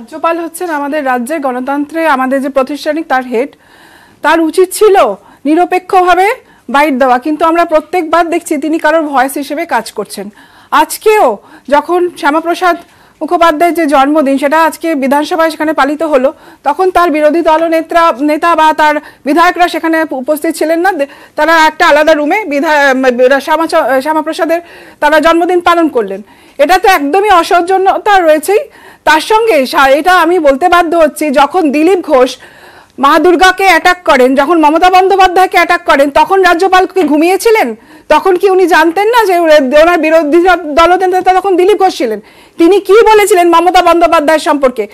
রাজ্যপাল হচ্ছেন আমাদের রাজ্যের গণতন্ত্রে আমাদের যে প্রতিষ্ঠানিক তার হেড তার উচিত ছিল নিরপেক্ষভাবে বাইট দেওয়া কিন্তু আমরা প্রত্যেকবার দেখছি তিনি কারোর ভয়েস হিসেবে কাজ করছেন আজকেও যখন শ্যামাপ্রসাদ মুখোপাধ্যায়ের যে জন্মদিন সেটা আজকে বিধানসভায় সেখানে পালিত হলো তখন তার বিরোধী দলনেতা নেতা বা তার বিধায়করা সেখানে উপস্থিত ছিলেন না তারা একটা আলাদা রুমে বিধায় শ্যামা শ্যামাপ্রসাদের তারা জন্মদিন পালন করলেন এটা তো একদমই অসৌজন্যতা রয়েছেই তার সঙ্গে এটা আমি বলতে বাধ্য হচ্ছি যখন দিলীপ ঘোষ মা দুর্গাকে অ্যাটাক করেন যখন মমতা বন্দ্যোপাধ্যায়কে অ্যাটাক করেন তখন রাজ্যপালকে ঘুমিয়েছিলেন তখন কি উনি জানতেন না যে ওনার বিরোধী দলনেতা তখন দিলীপ ঘোষ ছিলেন তিনি কি বলেছিলেন মমতা বন্দ্যোপাধ্যায় সম্পর্কে